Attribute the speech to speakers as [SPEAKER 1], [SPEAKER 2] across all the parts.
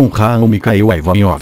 [SPEAKER 1] honrar o Mikhail Ivanov.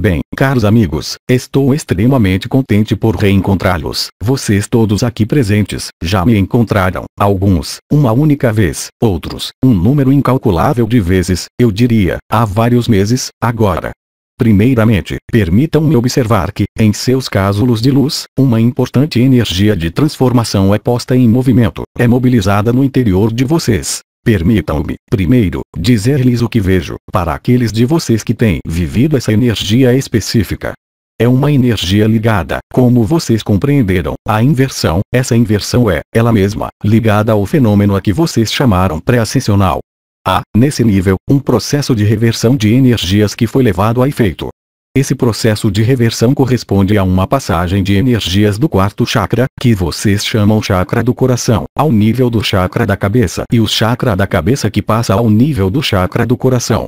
[SPEAKER 1] Bem, caros amigos, estou extremamente contente por reencontrá-los. Vocês todos aqui presentes, já me encontraram, alguns, uma única vez, outros, um número incalculável de vezes, eu diria, há vários meses, agora. Primeiramente, permitam-me observar que, em seus cásulos de luz, uma importante energia de transformação é posta em movimento, é mobilizada no interior de vocês, Permitam-me, primeiro, dizer-lhes o que vejo, para aqueles de vocês que têm vivido essa energia específica. É uma energia ligada, como vocês compreenderam, à inversão, essa inversão é, ela mesma, ligada ao fenômeno a que vocês chamaram pré-ascensional. Há, nesse nível, um processo de reversão de energias que foi levado a efeito, esse processo de reversão corresponde a uma passagem de energias do quarto chakra, que vocês chamam chakra do coração, ao nível do chakra da cabeça e o chakra da cabeça que passa ao nível do chakra do coração.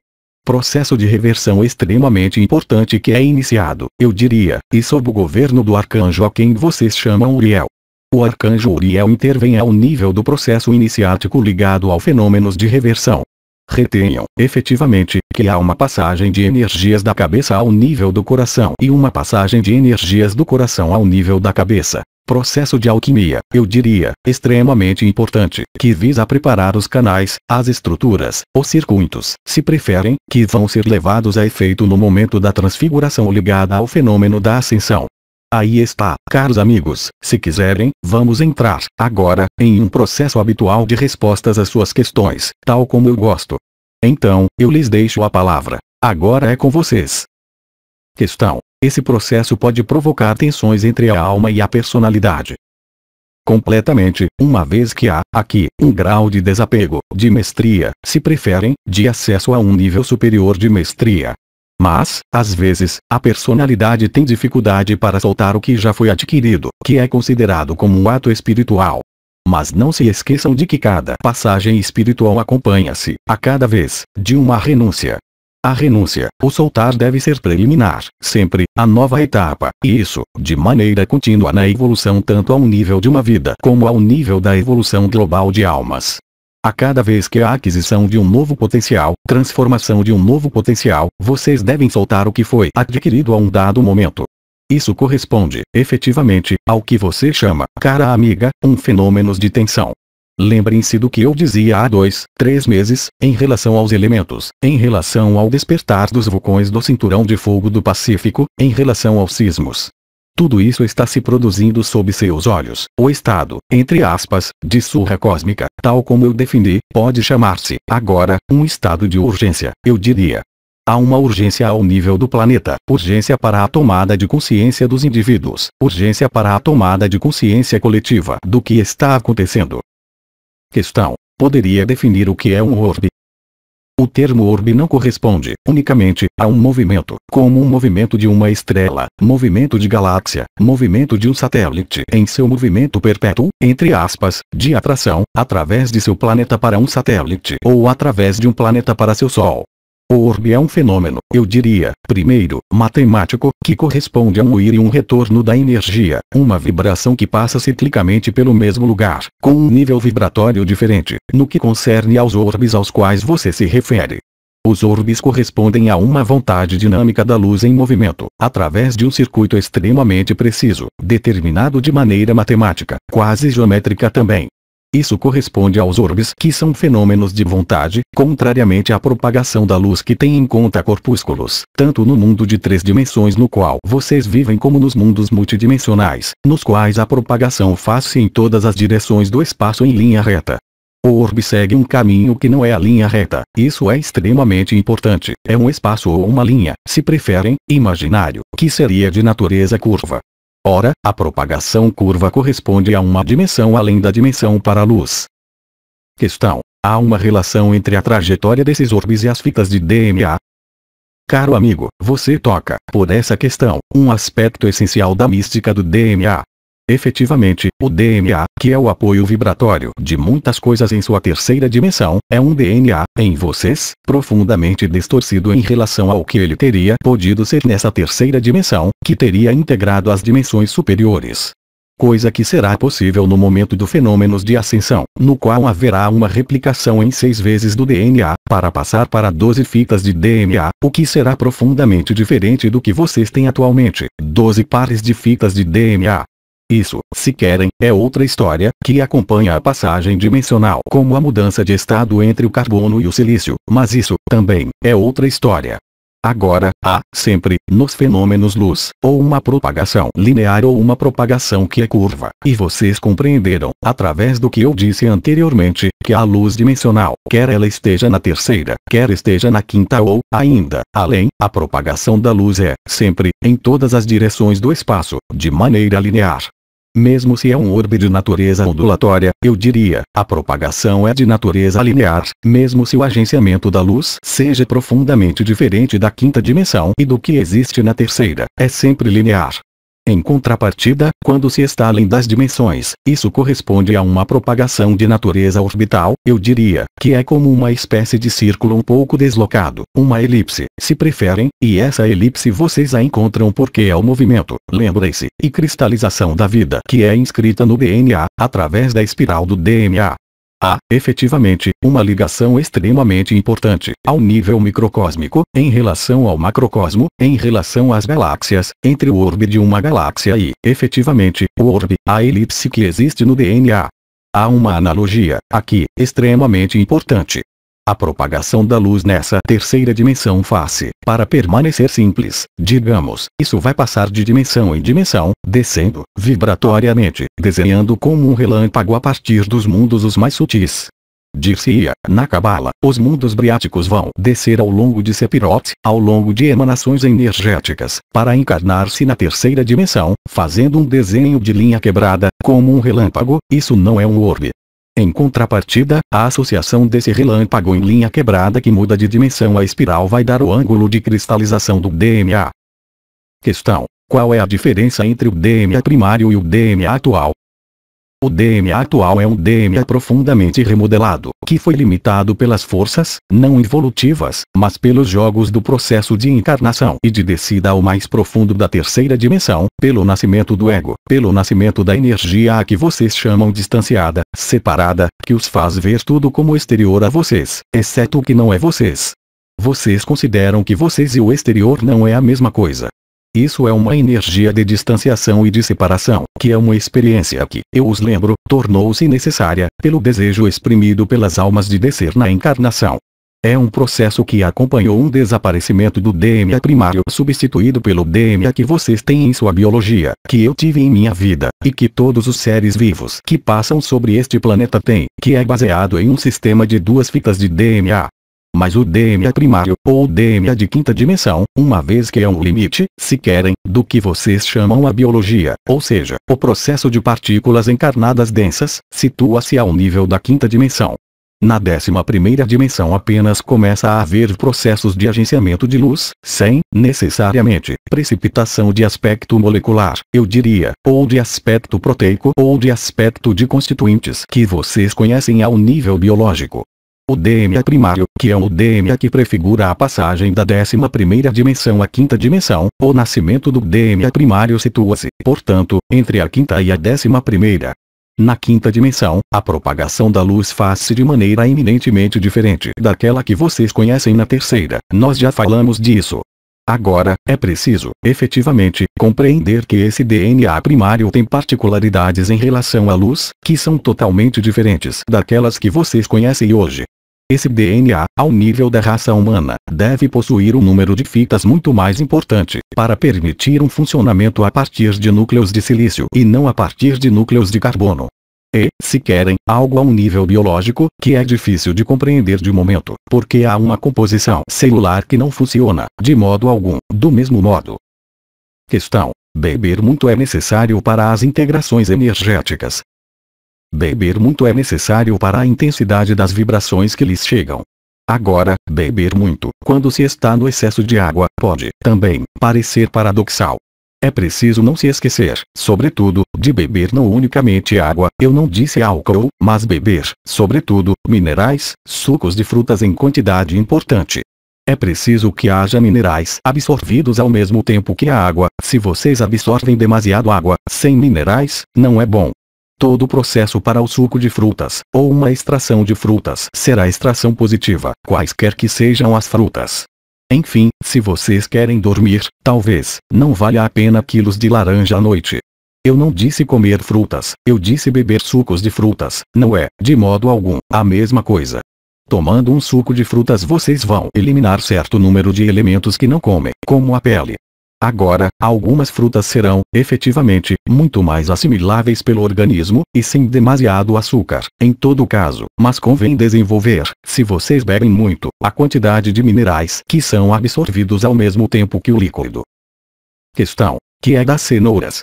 [SPEAKER 1] Processo de reversão extremamente importante que é iniciado, eu diria, e sob o governo do arcanjo a quem vocês chamam Uriel. O arcanjo Uriel intervém ao nível do processo iniciático ligado ao fenômenos de reversão, Retenham, efetivamente, que há uma passagem de energias da cabeça ao nível do coração e uma passagem de energias do coração ao nível da cabeça. Processo de alquimia, eu diria, extremamente importante, que visa preparar os canais, as estruturas, os circuitos, se preferem, que vão ser levados a efeito no momento da transfiguração ligada ao fenômeno da ascensão. Aí está, caros amigos, se quiserem, vamos entrar, agora, em um processo habitual de respostas às suas questões, tal como eu gosto. Então, eu lhes deixo a palavra. Agora é com vocês. Questão. Esse processo pode provocar tensões entre a alma e a personalidade. Completamente, uma vez que há, aqui, um grau de desapego, de mestria, se preferem, de acesso a um nível superior de mestria, mas, às vezes, a personalidade tem dificuldade para soltar o que já foi adquirido, que é considerado como um ato espiritual. Mas não se esqueçam de que cada passagem espiritual acompanha-se, a cada vez, de uma renúncia. A renúncia, o soltar deve ser preliminar, sempre, a nova etapa, e isso, de maneira contínua na evolução tanto ao nível de uma vida como ao nível da evolução global de almas. A cada vez que a aquisição de um novo potencial, transformação de um novo potencial, vocês devem soltar o que foi adquirido a um dado momento. Isso corresponde, efetivamente, ao que você chama, cara amiga, um fenômeno de tensão. Lembrem-se do que eu dizia há dois, três meses, em relação aos elementos, em relação ao despertar dos vulcões do cinturão de fogo do Pacífico, em relação aos sismos, tudo isso está se produzindo sob seus olhos. O estado, entre aspas, de surra cósmica, tal como eu defini, pode chamar-se, agora, um estado de urgência, eu diria. Há uma urgência ao nível do planeta, urgência para a tomada de consciência dos indivíduos, urgência para a tomada de consciência coletiva do que está acontecendo. Questão: Poderia definir o que é um orbe? O termo orbe não corresponde, unicamente, a um movimento, como um movimento de uma estrela, movimento de galáxia, movimento de um satélite em seu movimento perpétuo, entre aspas, de atração, através de seu planeta para um satélite ou através de um planeta para seu Sol. O orbe é um fenômeno, eu diria, primeiro, matemático, que corresponde a um ir e um retorno da energia, uma vibração que passa ciclicamente pelo mesmo lugar, com um nível vibratório diferente, no que concerne aos orbes aos quais você se refere. Os orbes correspondem a uma vontade dinâmica da luz em movimento, através de um circuito extremamente preciso, determinado de maneira matemática, quase geométrica também. Isso corresponde aos orbes que são fenômenos de vontade, contrariamente à propagação da luz que tem em conta corpúsculos, tanto no mundo de três dimensões no qual vocês vivem como nos mundos multidimensionais, nos quais a propagação faz-se em todas as direções do espaço em linha reta. O orbe segue um caminho que não é a linha reta, isso é extremamente importante, é um espaço ou uma linha, se preferem, imaginário, que seria de natureza curva, Ora, a propagação curva corresponde a uma dimensão além da dimensão para a luz. Questão. Há uma relação entre a trajetória desses orbes e as fitas de DNA? Caro amigo, você toca, por essa questão, um aspecto essencial da mística do DNA. Efetivamente, o DNA, que é o apoio vibratório de muitas coisas em sua terceira dimensão, é um DNA, em vocês, profundamente distorcido em relação ao que ele teria podido ser nessa terceira dimensão, que teria integrado as dimensões superiores. Coisa que será possível no momento do fenômenos de ascensão, no qual haverá uma replicação em seis vezes do DNA, para passar para 12 fitas de DNA, o que será profundamente diferente do que vocês têm atualmente, 12 pares de fitas de DNA. Isso, se querem, é outra história, que acompanha a passagem dimensional como a mudança de estado entre o carbono e o silício, mas isso, também, é outra história. Agora, há, sempre, nos fenômenos luz, ou uma propagação linear ou uma propagação que é curva, e vocês compreenderam, através do que eu disse anteriormente, que a luz dimensional, quer ela esteja na terceira, quer esteja na quinta ou, ainda, além, a propagação da luz é, sempre, em todas as direções do espaço, de maneira linear. Mesmo se é um orbe de natureza ondulatória, eu diria, a propagação é de natureza linear, mesmo se o agenciamento da luz seja profundamente diferente da quinta dimensão e do que existe na terceira, é sempre linear. Em contrapartida, quando se está além das dimensões, isso corresponde a uma propagação de natureza orbital, eu diria, que é como uma espécie de círculo um pouco deslocado, uma elipse, se preferem, e essa elipse vocês a encontram porque é o movimento, lembrem-se, e cristalização da vida que é inscrita no DNA, através da espiral do DNA. Há, efetivamente, uma ligação extremamente importante, ao nível microcósmico, em relação ao macrocosmo, em relação às galáxias, entre o orbe de uma galáxia e, efetivamente, o orbe, a elipse que existe no DNA. Há uma analogia, aqui, extremamente importante. A propagação da luz nessa terceira dimensão faz para permanecer simples, digamos, isso vai passar de dimensão em dimensão, descendo, vibratoriamente, desenhando como um relâmpago a partir dos mundos os mais sutis. Dir-se-ia, na Cabala, os mundos briáticos vão descer ao longo de Sepirot, ao longo de emanações energéticas, para encarnar-se na terceira dimensão, fazendo um desenho de linha quebrada, como um relâmpago, isso não é um orbe, em contrapartida, a associação desse relâmpago em linha quebrada que muda de dimensão a espiral vai dar o ângulo de cristalização do DNA. Questão: Qual é a diferença entre o DNA primário e o DNA atual? O DNA atual é um DNA profundamente remodelado, que foi limitado pelas forças, não evolutivas, mas pelos jogos do processo de encarnação e de descida ao mais profundo da terceira dimensão, pelo nascimento do ego, pelo nascimento da energia a que vocês chamam distanciada, separada, que os faz ver tudo como exterior a vocês, exceto o que não é vocês. Vocês consideram que vocês e o exterior não é a mesma coisa, isso é uma energia de distanciação e de separação, que é uma experiência que, eu os lembro, tornou-se necessária, pelo desejo exprimido pelas almas de descer na encarnação. É um processo que acompanhou um desaparecimento do DNA primário substituído pelo DNA que vocês têm em sua biologia, que eu tive em minha vida, e que todos os seres vivos que passam sobre este planeta têm, que é baseado em um sistema de duas fitas de DNA mas o DMA é primário ou DMA é de quinta dimensão, uma vez que é um limite, se querem, do que vocês chamam a biologia, ou seja, o processo de partículas encarnadas densas, situa-se ao nível da quinta dimensão. Na décima primeira dimensão apenas começa a haver processos de agenciamento de luz, sem, necessariamente, precipitação de aspecto molecular, eu diria, ou de aspecto proteico ou de aspecto de constituintes que vocês conhecem ao nível biológico. O DMA é primário, que é o DMA é que prefigura a passagem da 11 dimensão à quinta dimensão, o nascimento do DMA é primário situa-se, portanto, entre a quinta e a 11 Na quinta dimensão, a propagação da luz faz-se de maneira eminentemente diferente daquela que vocês conhecem na terceira, nós já falamos disso. Agora, é preciso, efetivamente, compreender que esse DNA primário tem particularidades em relação à luz, que são totalmente diferentes daquelas que vocês conhecem hoje. Esse DNA, ao nível da raça humana, deve possuir um número de fitas muito mais importante, para permitir um funcionamento a partir de núcleos de silício e não a partir de núcleos de carbono. E, se querem, algo a um nível biológico, que é difícil de compreender de momento, porque há uma composição celular que não funciona, de modo algum, do mesmo modo. Questão. Beber muito é necessário para as integrações energéticas, Beber muito é necessário para a intensidade das vibrações que lhes chegam. Agora, beber muito, quando se está no excesso de água, pode também parecer paradoxal. É preciso não se esquecer, sobretudo, de beber não unicamente água, eu não disse álcool, mas beber, sobretudo, minerais, sucos de frutas em quantidade importante. É preciso que haja minerais absorvidos ao mesmo tempo que a água. Se vocês absorvem demasiado água, sem minerais, não é bom. Todo o processo para o suco de frutas, ou uma extração de frutas, será extração positiva, quaisquer que sejam as frutas. Enfim, se vocês querem dormir, talvez, não valha a pena quilos de laranja à noite. Eu não disse comer frutas, eu disse beber sucos de frutas, não é, de modo algum, a mesma coisa. Tomando um suco de frutas vocês vão eliminar certo número de elementos que não comem, como a pele, Agora, algumas frutas serão, efetivamente, muito mais assimiláveis pelo organismo, e sem demasiado açúcar, em todo caso, mas convém desenvolver, se vocês bebem muito, a quantidade de minerais que são absorvidos ao mesmo tempo que o líquido. Questão, que é das cenouras,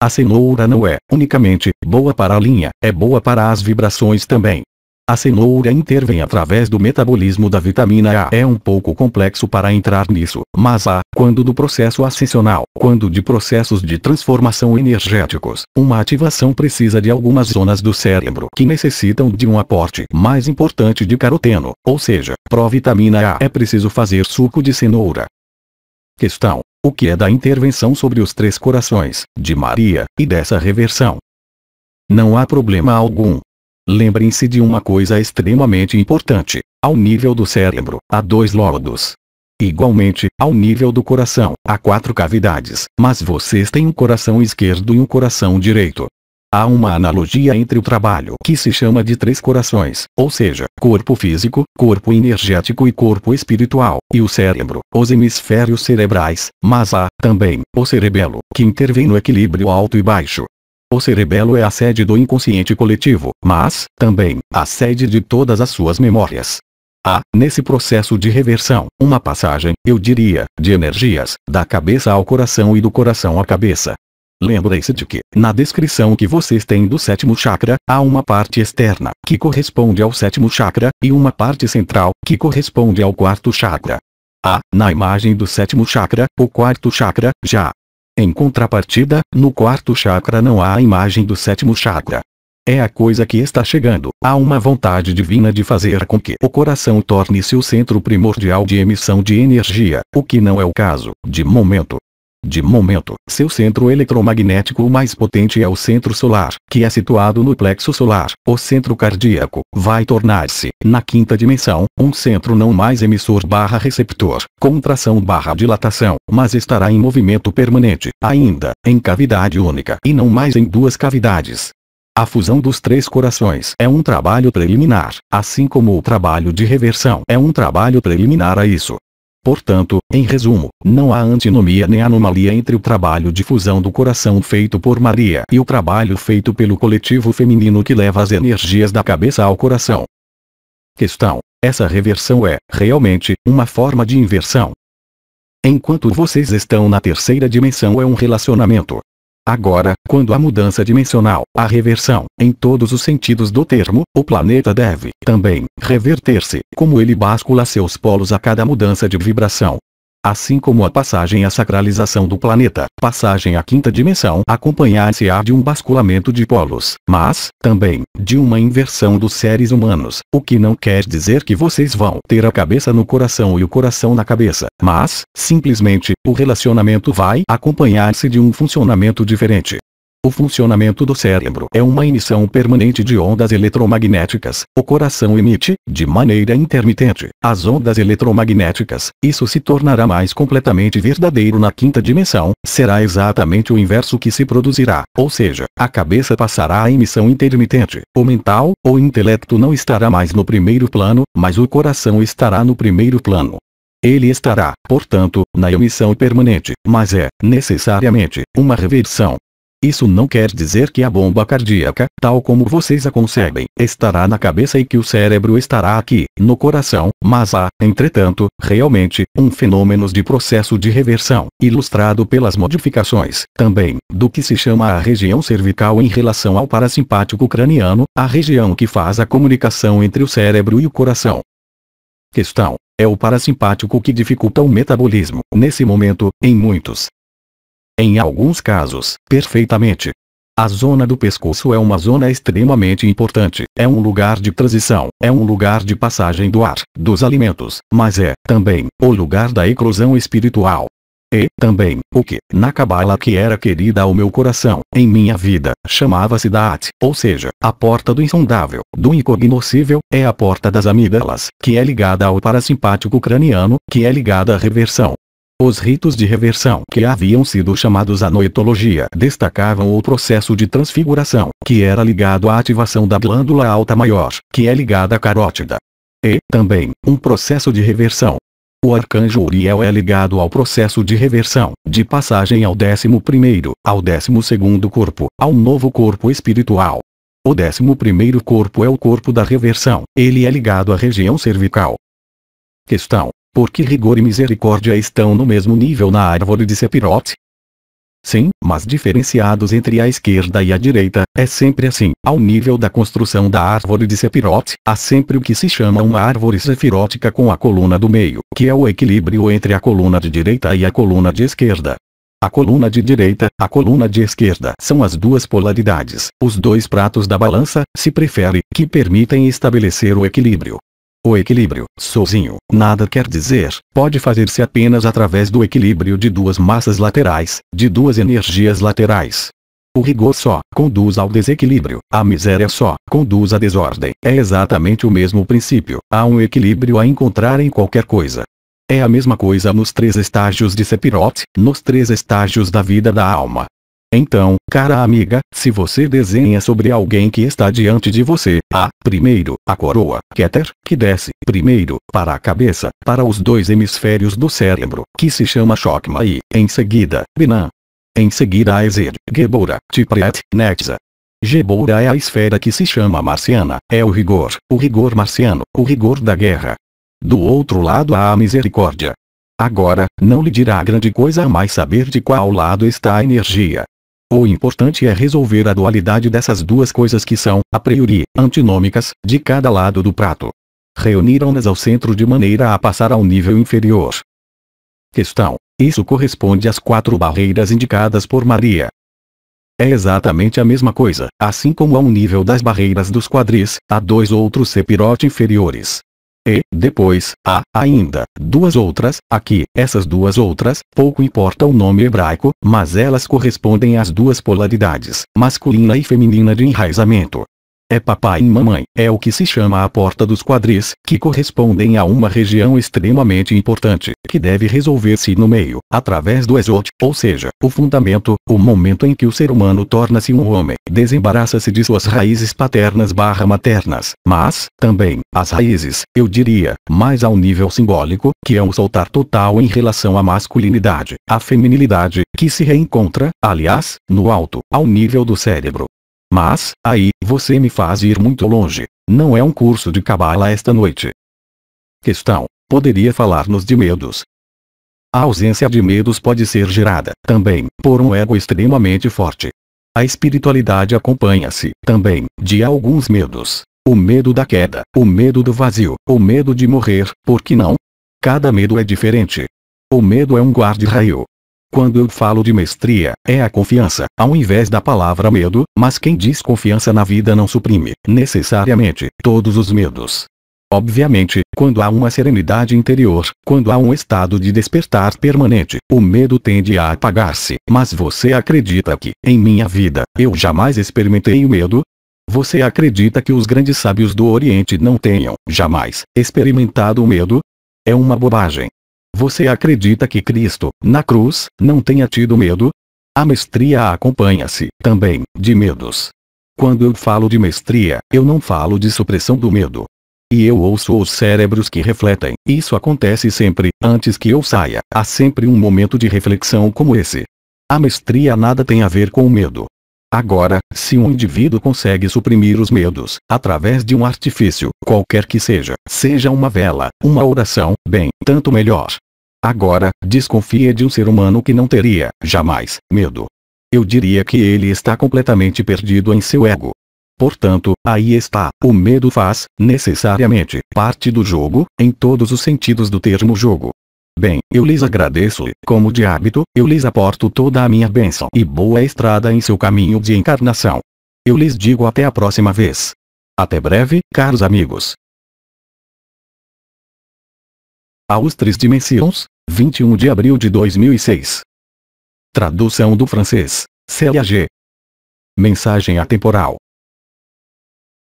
[SPEAKER 1] a cenoura não é, unicamente, boa para a linha, é boa para as vibrações também. A cenoura intervém através do metabolismo da vitamina A. É um pouco complexo para entrar nisso, mas há, quando do processo ascensional, quando de processos de transformação energéticos, uma ativação precisa de algumas zonas do cérebro que necessitam de um aporte mais importante de caroteno, ou seja, provitamina A. É preciso fazer suco de cenoura. Questão. O que é da intervenção sobre os três corações, de Maria, e dessa reversão? Não há problema algum, Lembrem-se de uma coisa extremamente importante. Ao nível do cérebro, há dois lóbulos. Igualmente, ao nível do coração, há quatro cavidades, mas vocês têm um coração esquerdo e um coração direito. Há uma analogia entre o trabalho que se chama de três corações, ou seja, corpo físico, corpo energético e corpo espiritual, e o cérebro, os hemisférios cerebrais, mas há, também, o cerebelo, que intervém no equilíbrio alto e baixo. O cerebelo é a sede do inconsciente coletivo, mas, também, a sede de todas as suas memórias. Há, ah, nesse processo de reversão, uma passagem, eu diria, de energias, da cabeça ao coração e do coração à cabeça. Lembre-se de que, na descrição que vocês têm do sétimo chakra, há uma parte externa, que corresponde ao sétimo chakra, e uma parte central, que corresponde ao quarto chakra. Há, ah, na imagem do sétimo chakra, o quarto chakra, já, em contrapartida, no quarto chakra não há a imagem do sétimo chakra. É a coisa que está chegando. Há uma vontade divina de fazer com que o coração torne-se o centro primordial de emissão de energia, o que não é o caso, de momento. De momento, seu centro eletromagnético mais potente é o centro solar, que é situado no plexo solar. O centro cardíaco vai tornar-se, na quinta dimensão, um centro não mais emissor barra receptor, contração barra dilatação, mas estará em movimento permanente, ainda, em cavidade única e não mais em duas cavidades. A fusão dos três corações é um trabalho preliminar, assim como o trabalho de reversão é um trabalho preliminar a isso. Portanto, em resumo, não há antinomia nem anomalia entre o trabalho de fusão do coração feito por Maria e o trabalho feito pelo coletivo feminino que leva as energias da cabeça ao coração. Questão: essa reversão é, realmente, uma forma de inversão. Enquanto vocês estão na terceira dimensão é um relacionamento. Agora, quando a mudança dimensional, a reversão, em todos os sentidos do termo, o planeta deve, também, reverter-se, como ele bascula seus polos a cada mudança de vibração. Assim como a passagem à sacralização do planeta, passagem à quinta dimensão acompanhar-se-á de um basculamento de polos, mas, também, de uma inversão dos seres humanos, o que não quer dizer que vocês vão ter a cabeça no coração e o coração na cabeça, mas, simplesmente, o relacionamento vai acompanhar-se de um funcionamento diferente. O funcionamento do cérebro é uma emissão permanente de ondas eletromagnéticas. O coração emite, de maneira intermitente, as ondas eletromagnéticas. Isso se tornará mais completamente verdadeiro na quinta dimensão. Será exatamente o inverso que se produzirá. Ou seja, a cabeça passará à emissão intermitente. O mental, o intelecto não estará mais no primeiro plano, mas o coração estará no primeiro plano. Ele estará, portanto, na emissão permanente, mas é, necessariamente, uma reversão. Isso não quer dizer que a bomba cardíaca, tal como vocês a concebem, estará na cabeça e que o cérebro estará aqui, no coração, mas há, entretanto, realmente, um fenômeno de processo de reversão, ilustrado pelas modificações, também, do que se chama a região cervical em relação ao parasimpático craniano, a região que faz a comunicação entre o cérebro e o coração. Questão. É o parasimpático que dificulta o metabolismo. Nesse momento, em muitos, em alguns casos, perfeitamente. A zona do pescoço é uma zona extremamente importante, é um lugar de transição, é um lugar de passagem do ar, dos alimentos, mas é, também, o lugar da eclosão espiritual. E, também, o que, na cabala que era querida ao meu coração, em minha vida, chamava-se Daat, ou seja, a porta do insondável, do incognoscível, é a porta das amígdalas, que é ligada ao parasimpático craniano, que é ligada à reversão, os ritos de reversão que haviam sido chamados à destacavam o processo de transfiguração, que era ligado à ativação da glândula alta maior, que é ligada à carótida. E, também, um processo de reversão. O arcanjo Uriel é ligado ao processo de reversão, de passagem ao décimo primeiro, ao décimo segundo corpo, ao novo corpo espiritual. O décimo primeiro corpo é o corpo da reversão, ele é ligado à região cervical. Questão porque rigor e misericórdia estão no mesmo nível na árvore de Sepirot? Sim, mas diferenciados entre a esquerda e a direita, é sempre assim. Ao nível da construção da árvore de Sepirot, há sempre o que se chama uma árvore sefirótica com a coluna do meio, que é o equilíbrio entre a coluna de direita e a coluna de esquerda. A coluna de direita, a coluna de esquerda são as duas polaridades, os dois pratos da balança, se prefere, que permitem estabelecer o equilíbrio. O equilíbrio, sozinho, nada quer dizer, pode fazer-se apenas através do equilíbrio de duas massas laterais, de duas energias laterais. O rigor só conduz ao desequilíbrio, a miséria só conduz à desordem. É exatamente o mesmo princípio, há um equilíbrio a encontrar em qualquer coisa. É a mesma coisa nos três estágios de Sephiroth, nos três estágios da vida da alma. Então, cara amiga, se você desenha sobre alguém que está diante de você, a, primeiro, a coroa, Keter, é que desce, primeiro, para a cabeça, para os dois hemisférios do cérebro, que se chama Chokma e, em seguida, Binah. Em seguida a Ezer, Gebora, Tipret, Netza. Geboura é a esfera que se chama marciana, é o rigor, o rigor marciano, o rigor da guerra. Do outro lado há a misericórdia. Agora, não lhe dirá grande coisa a mais saber de qual lado está a energia, o importante é resolver a dualidade dessas duas coisas que são, a priori, antinômicas, de cada lado do prato. Reuniram-nas ao centro de maneira a passar ao nível inferior. Questão. Isso corresponde às quatro barreiras indicadas por Maria. É exatamente a mesma coisa, assim como ao nível das barreiras dos quadris, há dois outros sepirote inferiores, e, depois, há, ainda, duas outras, aqui, essas duas outras, pouco importa o nome hebraico, mas elas correspondem às duas polaridades, masculina e feminina de enraizamento é papai e mamãe. É o que se chama a porta dos quadris, que correspondem a uma região extremamente importante, que deve resolver-se no meio, através do exote, ou seja, o fundamento, o momento em que o ser humano torna-se um homem, desembaraça-se de suas raízes paternas barra maternas, mas, também, as raízes, eu diria, mais ao nível simbólico, que é um soltar total em relação à masculinidade, à feminilidade, que se reencontra, aliás, no alto, ao nível do cérebro, mas, aí, você me faz ir muito longe. Não é um curso de cabala esta noite. Questão. Poderia falar-nos de medos. A ausência de medos pode ser gerada, também, por um ego extremamente forte. A espiritualidade acompanha-se, também, de alguns medos. O medo da queda, o medo do vazio, o medo de morrer, por que não? Cada medo é diferente. O medo é um guarda-raio, quando eu falo de mestria, é a confiança, ao invés da palavra medo, mas quem diz confiança na vida não suprime, necessariamente, todos os medos. Obviamente, quando há uma serenidade interior, quando há um estado de despertar permanente, o medo tende a apagar-se, mas você acredita que, em minha vida, eu jamais experimentei o medo? Você acredita que os grandes sábios do Oriente não tenham, jamais, experimentado o medo? É uma bobagem. Você acredita que Cristo, na cruz, não tenha tido medo? A mestria acompanha-se, também, de medos. Quando eu falo de mestria, eu não falo de supressão do medo. E eu ouço os cérebros que refletem, isso acontece sempre, antes que eu saia, há sempre um momento de reflexão como esse. A mestria nada tem a ver com o medo. Agora, se um indivíduo consegue suprimir os medos, através de um artifício, qualquer que seja, seja uma vela, uma oração, bem, tanto melhor. Agora, desconfia de um ser humano que não teria, jamais, medo. Eu diria que ele está completamente perdido em seu ego. Portanto, aí está, o medo faz, necessariamente, parte do jogo, em todos os sentidos do termo jogo. Bem, eu lhes agradeço e, como de hábito, eu lhes aporto toda a minha bênção e boa estrada em seu caminho de encarnação. Eu lhes digo até a próxima vez. Até breve, caros amigos. Aos Três Dimensions, 21 de abril de 2006. Tradução do francês, Célia G. Mensagem atemporal.